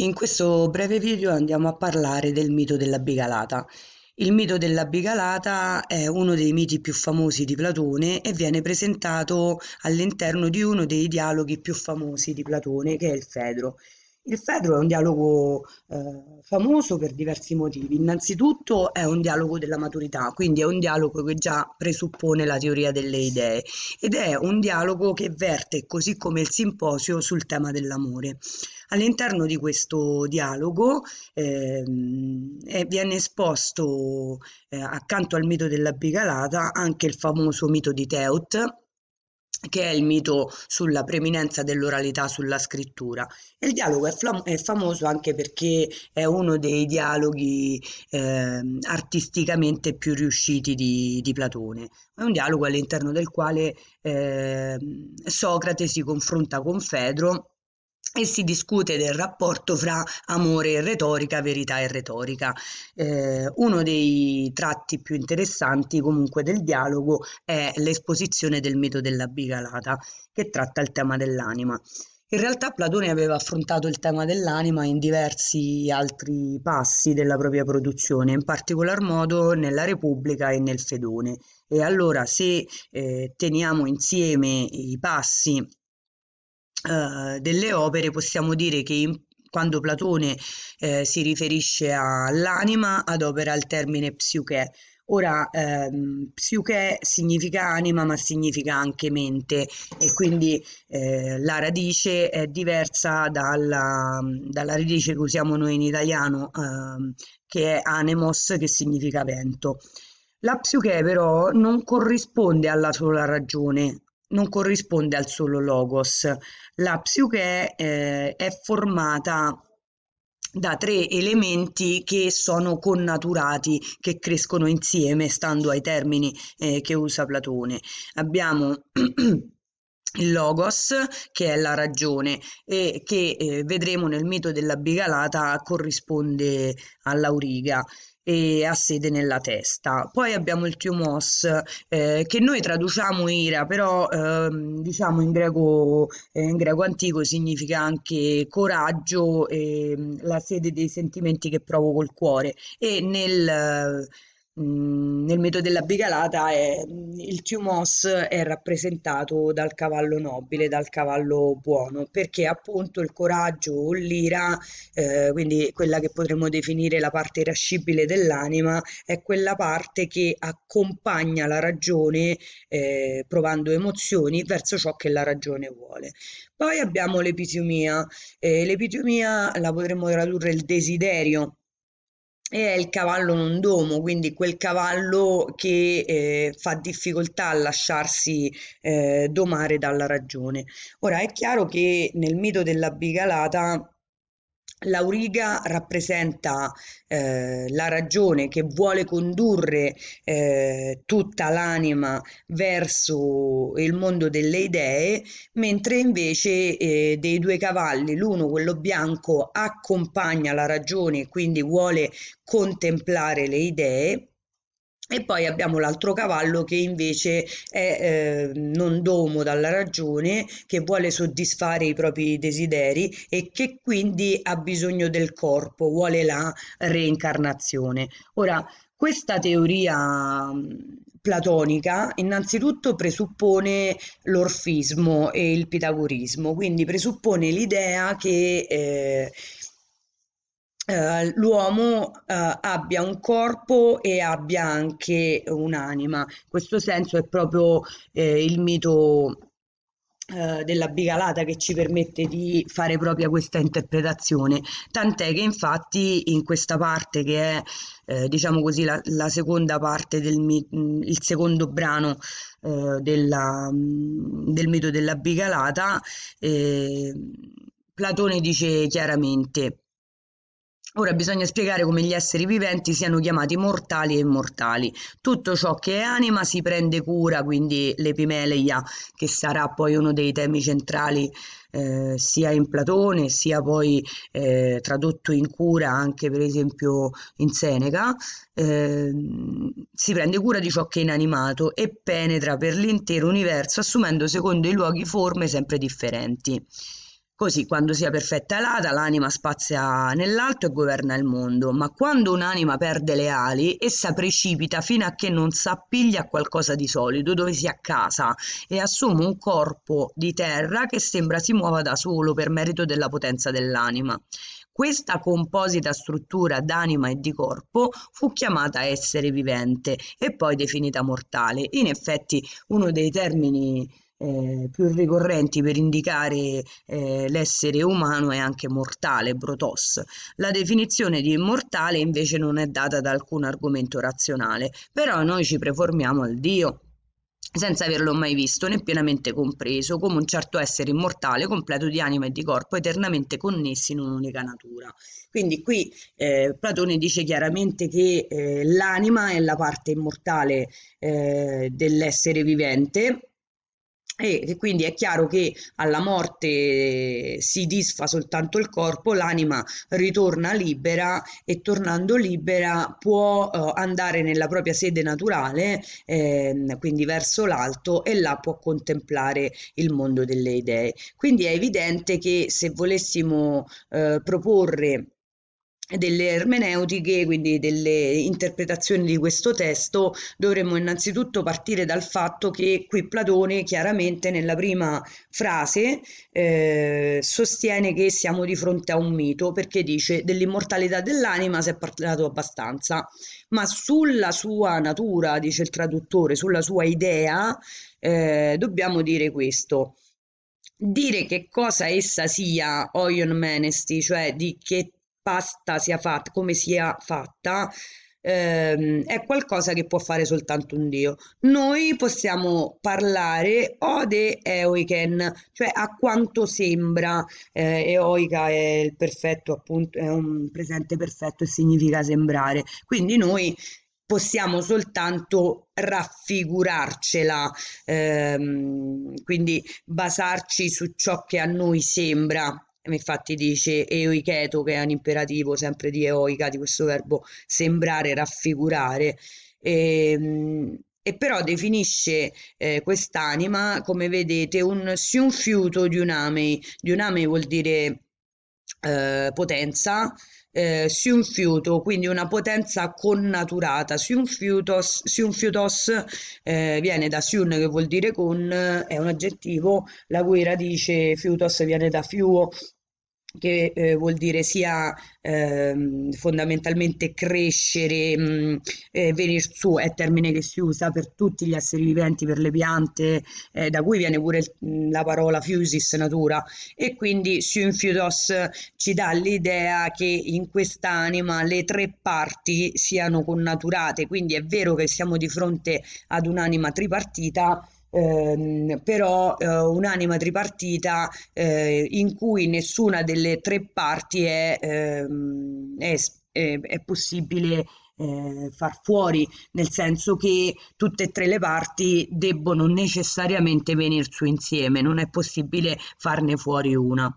In questo breve video andiamo a parlare del mito della bigalata. Il mito della bigalata è uno dei miti più famosi di Platone e viene presentato all'interno di uno dei dialoghi più famosi di Platone, che è il Fedro. Il Fedro è un dialogo eh, famoso per diversi motivi. Innanzitutto è un dialogo della maturità, quindi è un dialogo che già presuppone la teoria delle idee ed è un dialogo che verte, così come il simposio, sul tema dell'amore. All'interno di questo dialogo eh, viene esposto eh, accanto al mito della bigalata anche il famoso mito di Teut che è il mito sulla preminenza dell'oralità sulla scrittura. il dialogo è, flam- è, famoso anche perché è uno dei dialoghi eh, artisticamente più riusciti di, di, Platone. È un dialogo all'interno del quale eh, Socrate si confronta con Fedro e si discute del rapporto fra amore e retorica, verità e retorica. Eh, uno dei tratti più interessanti comunque del dialogo è l'esposizione del mito della bigalata che tratta il tema dell'anima. In realtà Platone aveva affrontato il tema dell'anima in diversi altri passi della propria produzione, in particolar modo nella Repubblica e nel Fedone. E allora se eh, teniamo insieme i passi eh, delle opere possiamo dire che in quando Platone eh, si riferisce all'anima, adopera il termine psiche. Ora, ehm, psiche significa anima, ma significa anche mente, e quindi eh, la radice è diversa dalla, dalla, radice che usiamo noi in italiano, ehm, che è anemos, che significa vento. La psiche però non corrisponde alla sola ragione, non corrisponde al solo logos. La psiche eh, è formata da tre elementi che sono connaturati, che crescono insieme, stando ai termini eh, che usa Platone. Abbiamo il logos che è la ragione e che eh, vedremo nel mito della bigalata corrisponde all'auriga e ha sede nella testa. Poi abbiamo il Tiomos eh, che noi traduciamo ira, però ehm, diciamo in greco, eh, in greco antico significa anche coraggio, eh, la sede dei sentimenti che provo col cuore e nel Mm, nel mito della bigalata è, mm, il Tiumos è rappresentato dal cavallo nobile, dal cavallo buono, perché appunto il coraggio o l'ira, eh, quindi quella che potremmo definire la parte irascibile dell'anima, è quella parte che accompagna la ragione eh, provando emozioni verso ciò che la ragione vuole. Poi abbiamo l'epitiomia, eh, l'epitiomia la potremmo tradurre il desiderio è il cavallo non domo, quindi quel cavallo che eh, fa difficoltà a lasciarsi eh, domare dalla ragione. Ora è chiaro che nel mito della bigalata L'auriga rappresenta eh, la ragione che vuole condurre eh, tutta l'anima verso il mondo delle idee, mentre invece eh, dei due cavalli, l'uno, quello bianco, accompagna la ragione, e quindi vuole contemplare le idee, e poi abbiamo l'altro cavallo che invece è eh, non domo dalla ragione, che vuole soddisfare i propri desideri e che quindi ha bisogno del corpo, vuole la reincarnazione. Ora, questa teoria mm, platonica innanzitutto presuppone l'orfismo e il pitagorismo, quindi presuppone l'idea che eh, Uh, l'uomo uh, abbia un corpo e abbia anche un'anima. In questo senso è proprio eh, il mito eh, della bigalata che ci permette di fare proprio questa interpretazione tant'è che infatti in questa parte che è eh, diciamo così la, la, seconda parte del mm, il secondo brano eh, della, mm, del mito della bigalata eh, Platone dice chiaramente Ora bisogna spiegare come gli esseri viventi siano chiamati mortali e immortali. Tutto ciò che è anima si prende cura, quindi l'epimeleia, che sarà poi uno dei temi centrali eh, sia in Platone, sia poi eh, tradotto in cura anche per esempio in Seneca, eh, si prende cura di ciò che è inanimato e penetra per l'intero universo assumendo secondo i luoghi forme sempre differenti. Così, quando sia perfetta l'ata, l'anima spazia nell'alto e governa il mondo, ma quando un'anima perde le ali, essa precipita fino a che non s'appiglia a qualcosa di solido, dove si accasa e assume un corpo di terra che sembra si muova da solo per merito della potenza dell'anima. Questa composita struttura d'anima e di corpo fu chiamata essere vivente e poi definita mortale. In effetti uno dei termini eh, più ricorrenti per indicare eh, l'essere umano è anche mortale, brotos. La definizione di immortale invece non è data da alcun argomento razionale, però noi ci preformiamo al Dio senza averlo mai visto né pienamente compreso, come un certo essere immortale, completo di anima e di corpo, eternamente connessi in un'unica natura. Quindi qui eh, Platone dice chiaramente che eh, l'anima è la parte immortale eh, dell'essere vivente e quindi è chiaro che alla morte si disfa soltanto il corpo, l'anima ritorna libera e tornando libera può eh, andare nella propria sede naturale, ehm, quindi verso l'alto, e là può contemplare il mondo delle idee. Quindi è evidente che se volessimo eh, proporre delle ermeneutiche, quindi delle interpretazioni di questo testo, dovremmo innanzitutto partire dal fatto che qui Platone chiaramente nella prima frase eh, sostiene che siamo di fronte a un mito, perché dice dell'immortalità dell'anima si è parlato abbastanza, ma sulla sua natura, dice il traduttore, sulla sua idea, eh, dobbiamo dire questo. Dire che cosa essa sia, oion menesti, cioè di che pasta sia fatta, come sia fatta, ehm, è qualcosa che può fare soltanto un Dio. Noi possiamo parlare ode eoiken, cioè a quanto sembra, eh, eoica è il perfetto, appunto, è un presente perfetto e significa sembrare. Quindi noi possiamo soltanto raffigurarcela, ehm, quindi basarci su ciò che a noi sembra, infatti dice eoiketo che è un imperativo sempre di eoica, di questo verbo sembrare, raffigurare. E, ehm, e però definisce eh, quest'anima, come vedete, un siunfiuto di un amei Di un amei vuol dire eh, potenza, eh, siunfiuto, quindi una potenza connaturata. Siunfiutos, siunfiutos eh, viene da siun che vuol dire con, eh, è un aggettivo la cui radice fiutos viene da fiuo che eh, vuol dire sia eh, fondamentalmente crescere, mh, mm, eh, venire su, è termine che si usa per tutti gli esseri viventi, per le piante, eh, da cui viene pure il, mm, la parola fusis natura e quindi Synfiotos ci dà l'idea che in quest'anima le tre parti siano connaturate, quindi è vero che siamo di fronte ad un'anima tripartita, eh, però eh, un'anima tripartita eh, in cui nessuna delle tre parti è, ehm, è, è possibile eh, far fuori, nel senso che tutte e tre le parti debbono necessariamente venir su insieme, non è possibile farne fuori una.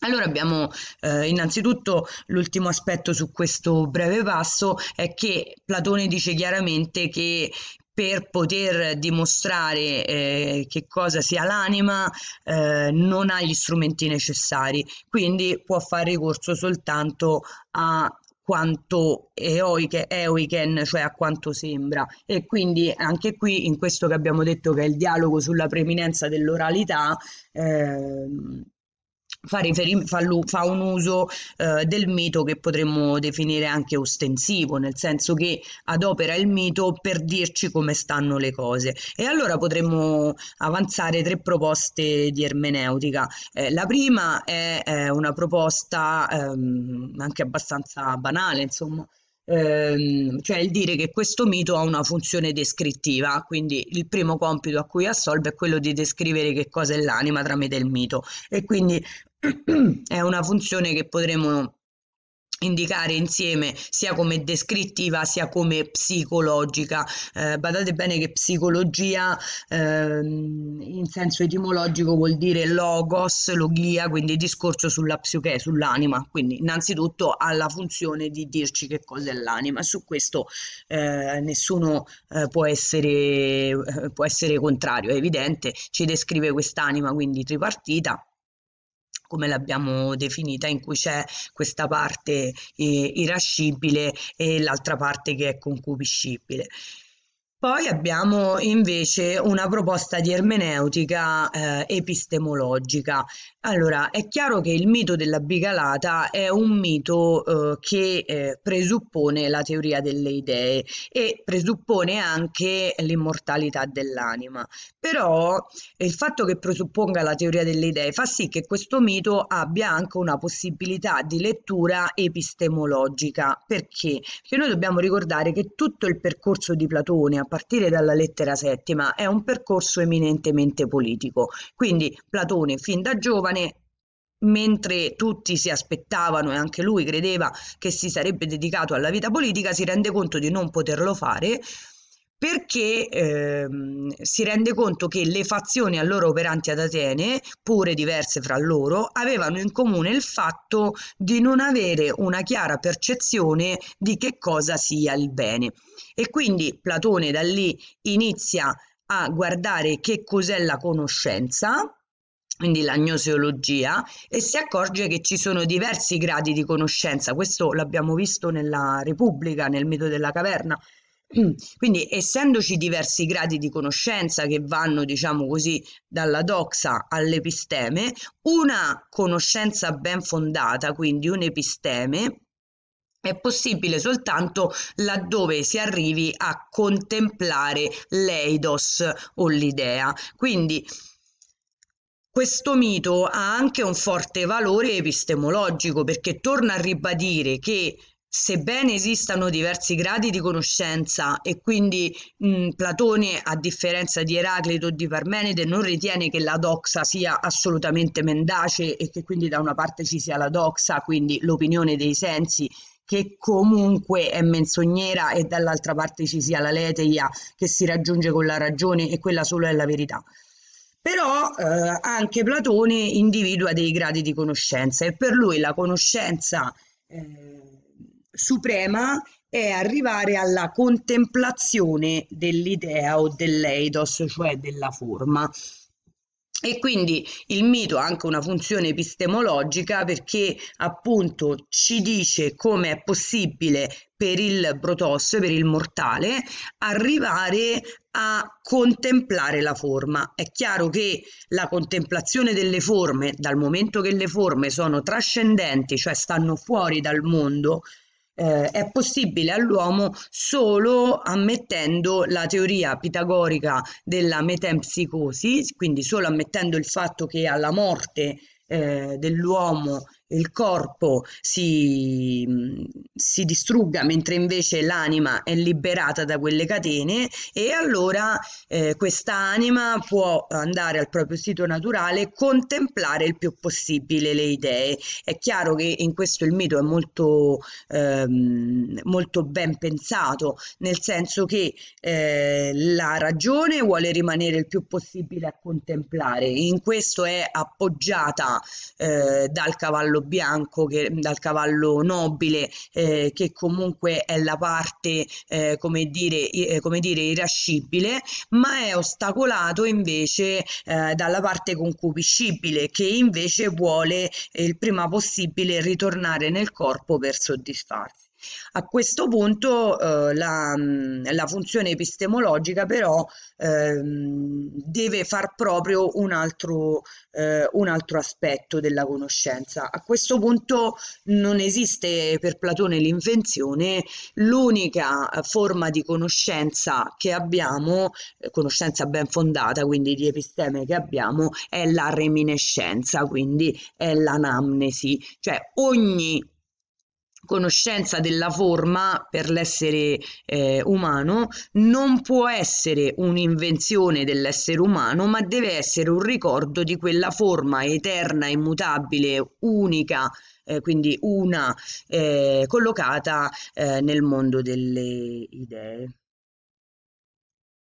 Allora abbiamo eh, innanzitutto l'ultimo aspetto su questo breve passo è che Platone dice chiaramente che per poter dimostrare eh, che cosa sia l'anima eh, non ha gli strumenti necessari, quindi può fare ricorso soltanto a quanto è eoiken, cioè a quanto sembra. E quindi anche qui in questo che abbiamo detto che è il dialogo sulla preeminenza dell'oralità, ehm, fa, riferim- fa, lu- fa un uso eh, del mito che potremmo definire anche ostensivo, nel senso che adopera il mito per dirci come stanno le cose. E allora potremmo avanzare tre proposte di ermeneutica. Eh, la prima è, è una proposta ehm, anche abbastanza banale, insomma ehm, cioè il dire che questo mito ha una funzione descrittiva, quindi il primo compito a cui assolve è quello di descrivere che cosa è l'anima tramite il mito e quindi è una funzione che potremo indicare insieme sia come descrittiva sia come psicologica eh, badate bene che psicologia eh, in senso etimologico vuol dire logos logia quindi discorso sulla psiche sull'anima quindi innanzitutto ha la funzione di dirci che cosa è l'anima su questo eh, nessuno eh, può essere eh, può essere contrario è evidente ci descrive quest'anima quindi tripartita come l'abbiamo definita, in cui c'è questa parte eh, irascibile e l'altra parte che è concupiscibile. Poi abbiamo invece una proposta di ermeneutica eh, epistemologica. Allora, è chiaro che il mito della bigalata è un mito eh, che eh, presuppone la teoria delle idee e presuppone anche l'immortalità dell'anima. Però eh, il fatto che presupponga la teoria delle idee fa sì che questo mito abbia anche una possibilità di lettura epistemologica. Perché? Perché noi dobbiamo ricordare che tutto il percorso di Platone, a partire dalla lettera settima, è un percorso eminentemente politico. Quindi Platone fin da giovane mentre tutti si aspettavano e anche lui credeva che si sarebbe dedicato alla vita politica, si rende conto di non poterlo fare perché ehm, si rende conto che le fazioni allora operanti ad Atene, pure diverse fra loro, avevano in comune il fatto di non avere una chiara percezione di che cosa sia il bene. E quindi Platone da lì inizia a guardare che cos'è la conoscenza, quindi la gnoseologia, e si accorge che ci sono diversi gradi di conoscenza. Questo l'abbiamo visto nella Repubblica, nel mito della caverna, Quindi, essendoci diversi gradi di conoscenza che vanno, diciamo così, dalla doxa all'episteme, una conoscenza ben fondata, quindi un episteme, è possibile soltanto laddove si arrivi a contemplare l'eidos o l'idea. Quindi, questo mito ha anche un forte valore epistemologico perché torna a ribadire che sebbene esistano diversi gradi di conoscenza e quindi mh, Platone, a differenza di Eraclito o di Parmenide, non ritiene che la doxa sia assolutamente mendace e che quindi da una parte ci sia la doxa, quindi l'opinione dei sensi che comunque è menzognera e dall'altra parte ci sia la leteia che si raggiunge con la ragione e quella solo è la verità. Però eh, anche Platone individua dei gradi di conoscenza e per lui la conoscenza eh, suprema è arrivare alla contemplazione dell'idea o dell'eidos, cioè della forma. E quindi il mito ha anche una funzione epistemologica perché appunto ci dice come è possibile per il protoss, per il mortale, arrivare a contemplare la forma. È chiaro che la contemplazione delle forme, dal momento che le forme sono trascendenti, cioè stanno fuori dal mondo, eh, è possibile all'uomo solo ammettendo la teoria pitagorica della metempsicosi, quindi solo ammettendo il fatto che alla morte eh, dell'uomo il corpo si, mm, si distrugga mentre invece l'anima è liberata da quelle catene e allora eh, questa anima può andare al proprio sito naturale e contemplare il più possibile le idee. È chiaro che in questo il mito è molto, ehm, molto ben pensato, nel senso che eh, la ragione vuole rimanere il più possibile a contemplare, in questo è appoggiata eh, dal cavallo cavallo bianco, che, dal cavallo nobile, eh, che comunque è la parte, eh, come, dire, eh, come dire, irascibile, ma è ostacolato invece eh, dalla parte concupiscibile, che invece vuole il prima possibile ritornare nel corpo per soddisfarsi. A questo punto eh, la, mm, la, funzione epistemologica però ehm, deve far proprio un altro, eh, un altro, aspetto della conoscenza. A questo punto non esiste per Platone l'invenzione, l'unica forma di conoscenza che abbiamo, eh, conoscenza ben fondata, quindi di episteme che abbiamo, è la reminiscenza, quindi è l'anamnesi, cioè ogni conoscenza della forma per l'essere eh, umano non può essere un'invenzione dell'essere umano, ma deve essere un ricordo di quella forma eterna, immutabile, unica, eh, quindi una eh, collocata eh, nel mondo delle idee.